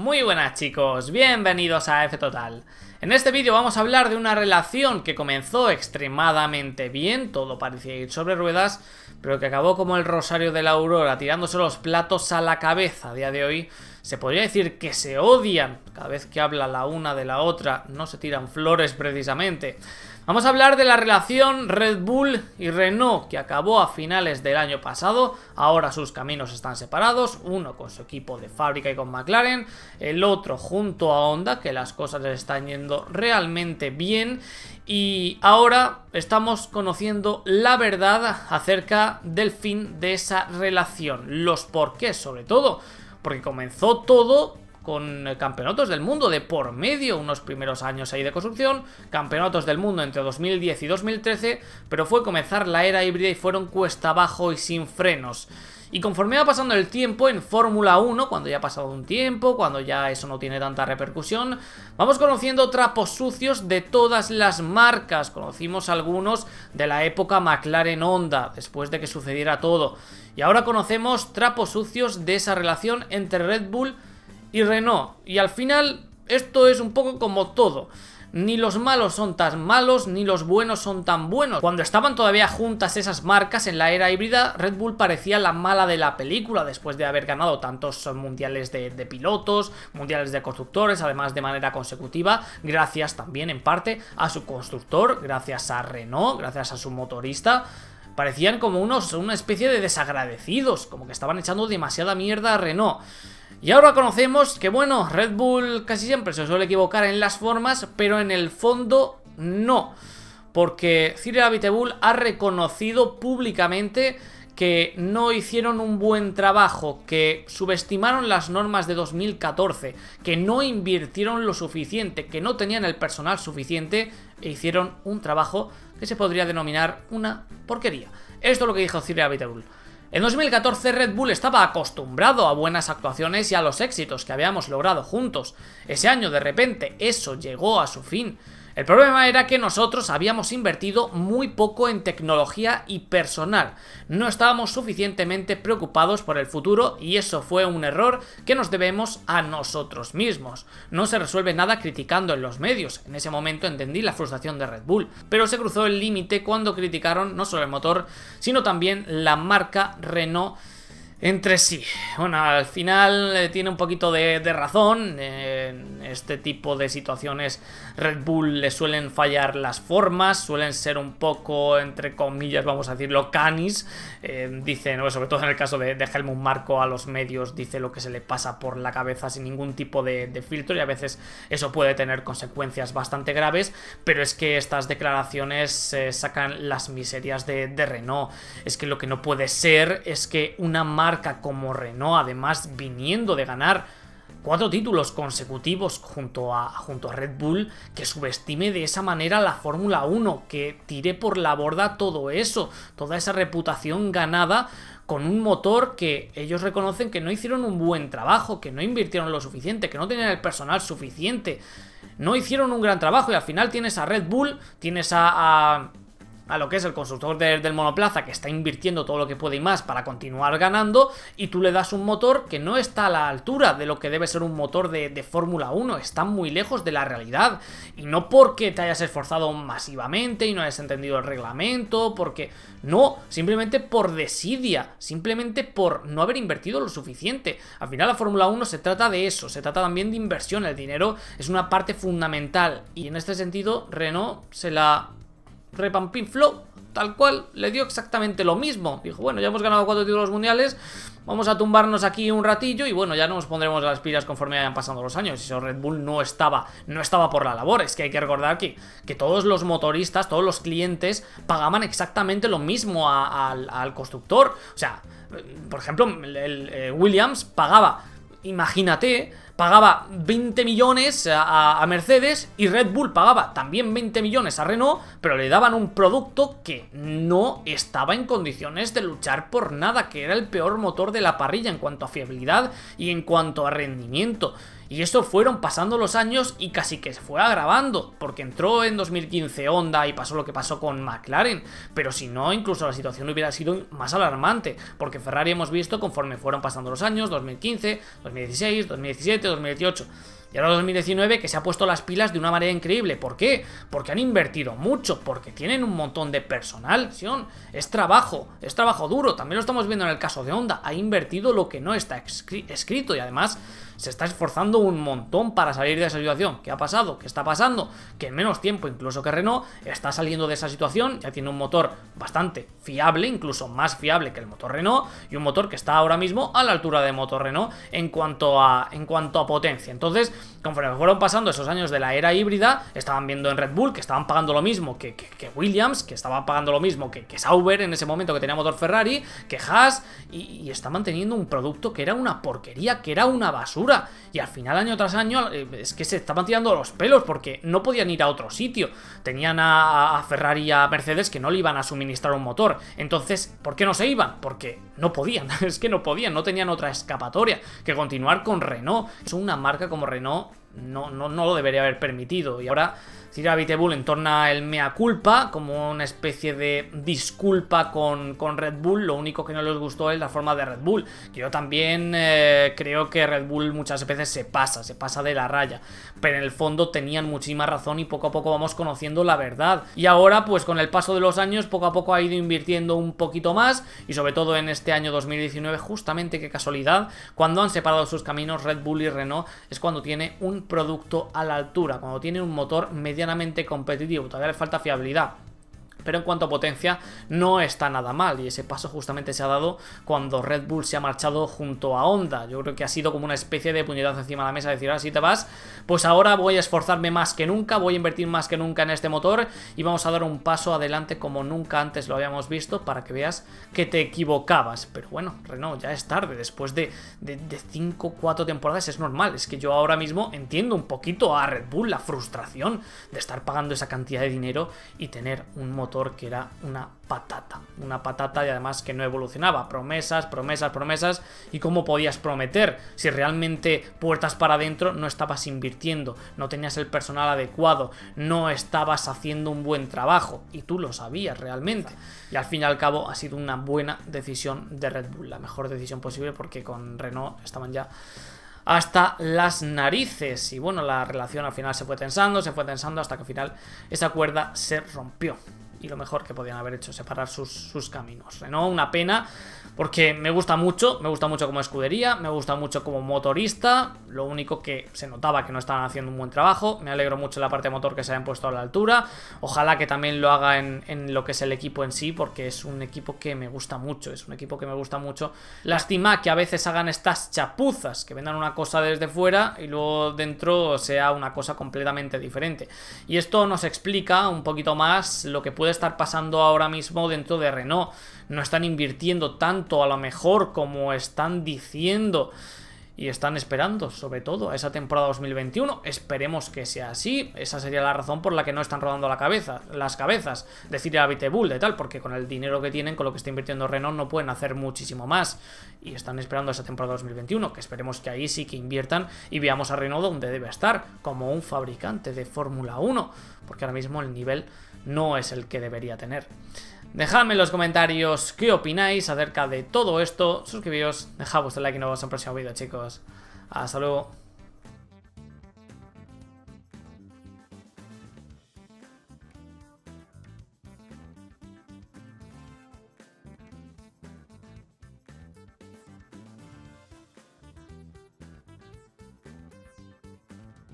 Muy buenas chicos, bienvenidos a F Total. En este vídeo vamos a hablar de una relación que comenzó extremadamente bien, todo parecía ir sobre ruedas, pero que acabó como el rosario de la aurora, tirándose los platos a la cabeza a día de hoy se podría decir que se odian. Cada vez que habla la una de la otra, no se tiran flores precisamente. Vamos a hablar de la relación Red Bull y Renault, que acabó a finales del año pasado. Ahora sus caminos están separados, uno con su equipo de fábrica y con McLaren, el otro junto a Honda, que las cosas le están yendo realmente bien. Y ahora estamos conociendo la verdad acerca del fin de esa relación, los qué sobre todo. Porque comenzó todo con eh, campeonatos del mundo de por medio, unos primeros años ahí de construcción, campeonatos del mundo entre 2010 y 2013, pero fue comenzar la era híbrida y fueron cuesta abajo y sin frenos. Y conforme va pasando el tiempo en Fórmula 1, cuando ya ha pasado un tiempo, cuando ya eso no tiene tanta repercusión, vamos conociendo trapos sucios de todas las marcas. Conocimos algunos de la época McLaren Honda, después de que sucediera todo. Y ahora conocemos trapos sucios de esa relación entre Red Bull y Renault. Y al final, esto es un poco como todo ni los malos son tan malos, ni los buenos son tan buenos. Cuando estaban todavía juntas esas marcas en la era híbrida, Red Bull parecía la mala de la película, después de haber ganado tantos mundiales de, pilotos, mundiales de constructores, además de manera consecutiva, gracias también en parte a su constructor, gracias a Renault, gracias a su motorista. Parecían como unos, una especie de desagradecidos, como que estaban echando demasiada mierda a Renault. Y ahora conocemos que, bueno, Red Bull casi siempre se suele equivocar en las formas, pero en el fondo no. Porque Cyril Abiteboul ha reconocido públicamente que no hicieron un buen trabajo, que subestimaron las normas de 2014, que no invirtieron lo suficiente, que no tenían el personal suficiente e hicieron un trabajo que se podría denominar una porquería. Esto es lo que dijo Cyril Abiteboul. En 2014 Red Bull estaba acostumbrado a buenas actuaciones y a los éxitos que habíamos logrado juntos. Ese año de repente eso llegó a su fin. El problema era que nosotros habíamos invertido muy poco en tecnología y personal. No estábamos suficientemente preocupados por el futuro y eso fue un error que nos debemos a nosotros mismos. No se resuelve nada criticando en los medios. En ese momento entendí la frustración de Red Bull, pero se cruzó el límite cuando criticaron no solo el motor, sino también la marca Renault entre sí. Bueno, al final eh, tiene un poquito de, razón. Eh, en este tipo de situaciones Red Bull le suelen fallar las formas, suelen ser un poco, entre comillas, vamos a decirlo, canis. Eh, dice sobre todo en el caso de, Helmut Marco, a los medios dice lo que se le pasa por la cabeza sin ningún tipo de, filtro y a veces eso puede tener consecuencias bastante graves, pero es que estas declaraciones sacan las miserias de, de Renault. Es que lo que no puede ser es que una marca como Renault, además viniendo de ganar cuatro títulos consecutivos junto a, junto a Red Bull, que subestime de esa manera la Fórmula 1, que tire por la borda todo eso, toda esa reputación ganada con un motor que ellos reconocen que no hicieron un buen trabajo, que no invirtieron lo suficiente, que no tenían el personal suficiente, no hicieron un gran trabajo y al final tienes a Red Bull, tienes a a lo que es el constructor del monoplaza que está invirtiendo todo lo que puede y más para continuar ganando y tú le das un motor que no está a la altura de lo que debe ser un motor de, de Fórmula 1, está muy lejos de la realidad y no porque te hayas esforzado masivamente y no hayas entendido el reglamento, porque no, simplemente por desidia, simplemente por no haber invertido lo suficiente. Al final la Fórmula 1 se trata de eso, se trata también de inversión, el dinero es una parte fundamental y en este sentido Renault se la Repampin Flow, tal cual, le dio exactamente lo mismo. Dijo, bueno, ya hemos ganado cuatro títulos mundiales, vamos a tumbarnos aquí un ratillo y bueno, ya nos pondremos las pilas conforme hayan pasado los años. Y eso Red Bull no estaba, no estaba por la labor. Es que hay que recordar aquí, que todos los motoristas, todos los clientes pagaban exactamente lo mismo al, constructor. O sea, por ejemplo, el, eh, Williams pagaba imagínate, pagaba 20 millones a, Mercedes y Red Bull pagaba también 20 millones a Renault, pero le daban un producto que no estaba en condiciones de luchar por nada, que era el peor motor de la parrilla en cuanto a fiabilidad y en cuanto a rendimiento. Y esto fueron pasando los años y casi que se fue agravando, porque entró en 2015 Honda y pasó lo que pasó con McLaren, pero si no, incluso la situación hubiera sido más alarmante, porque Ferrari hemos visto conforme fueron pasando los años, 2015, 2016, 2017, 2018. Y ahora 2019 que se ha puesto las pilas de una manera increíble. ¿Por qué? Porque han invertido mucho, porque tienen un montón de personal, Es trabajo, es trabajo duro. También lo estamos viendo en el caso de Honda. Ha invertido lo que no está escrito y además se está esforzando un montón para salir de esa situación. ¿Qué ha pasado? ¿Qué está pasando? Que en menos tiempo, incluso que Renault, está saliendo de esa situación, ya tiene un motor bastante fiable, incluso más fiable que el motor Renault, y un motor que está ahora mismo a la altura de motor Renault en cuanto a, en cuanto a potencia. Entonces, conforme fueron pasando esos años de la era híbrida, estaban viendo en Red Bull que estaban pagando lo mismo que, Williams, que estaban pagando lo mismo que, que, Sauber en ese momento que tenía motor Ferrari, que Haas, y, y está manteniendo un producto que era una porquería, que era una basura y al final, año tras año, eh, es que se estaban tirando los pelos porque no podían ir a otro sitio. Tenían a, a Ferrari y a Mercedes que no le iban a suministrar un motor. Entonces, ¿por qué no se iban? Porque no podían, es que no podían, no tenían otra escapatoria que continuar con Renault. Es una marca como Renault no, no, no lo debería haber permitido. Y ahora en en entorna el mea culpa como una especie de disculpa con, Red Bull. Lo único que no les gustó es la forma de Red Bull. Que yo también eh, creo que Red Bull muchas veces se pasa, se pasa de la raya. Pero en el fondo tenían muchísima razón y poco a poco vamos conociendo la verdad. Y ahora, pues con el paso de los años, poco a poco ha ido invirtiendo un poquito más. Y sobre todo en este año 2019, justamente qué casualidad, cuando han separado sus caminos Red Bull y Renault, es cuando tiene un producto a la altura, cuando tiene un motor medianamente competitivo, todavía le falta fiabilidad, pero en cuanto a potencia, no está nada mal. Y ese paso justamente se ha dado cuando Red Bull se ha marchado junto a Honda. Yo creo que ha sido como una especie de puñetazo encima de la mesa. Decir, ahora si te vas, pues ahora voy a esforzarme más que nunca, voy a invertir más que nunca en este motor y vamos a dar un paso adelante como nunca antes lo habíamos visto para que veas que te equivocabas. Pero bueno, Renault, ya es tarde. Después de 5 o 4 temporadas es normal. Es que yo ahora mismo entiendo un poquito a Red Bull la frustración de estar pagando esa cantidad de dinero y tener un motor que era una patata. Una patata y además que no evolucionaba. Promesas, promesas, promesas. ¿Y como podías prometer si realmente puertas para adentro no estabas invirtiendo? No tenías el personal adecuado, no estabas haciendo un buen trabajo. Y tú lo sabías realmente. Y al fin y al cabo ha sido una buena decisión de Red Bull. La mejor decisión posible porque con Renault estaban ya hasta las narices. Y bueno, la relación al final se fue tensando, se fue tensando hasta que al final esa cuerda se rompió y lo mejor que podían haber hecho, separar sus, sus caminos. no una pena, porque me gusta mucho, me gusta mucho como escudería, me gusta mucho como motorista, lo único que se notaba que no estaban haciendo un buen trabajo, me alegro mucho de la parte de motor que se hayan puesto a la altura, ojalá que también lo haga en, en lo que es el equipo en sí, porque es un equipo que me gusta mucho, es un equipo que me gusta mucho. Lástima que a veces hagan estas chapuzas, que vendan una cosa desde fuera y luego dentro sea una cosa completamente diferente. Y esto nos explica un poquito más lo que puede estar pasando ahora mismo dentro de Renault. No están invirtiendo tanto a lo mejor como están diciendo y están esperando, sobre todo, a esa temporada 2021. Esperemos que sea así. Esa sería la razón por la que no están rodando la cabeza, las cabezas. Decir a Vitebull de tal, porque con el dinero que tienen, con lo que está invirtiendo Renault, no pueden hacer muchísimo más. Y están esperando esa temporada 2021, que esperemos que ahí sí que inviertan y veamos a Renault donde debe estar, como un fabricante de Fórmula 1, porque ahora mismo el nivel no es el que debería tener. Dejadme en los comentarios qué opináis acerca de todo esto. Suscribíos, dejad vuestro like y nos vemos en el próximo vídeo, chicos. Hasta luego.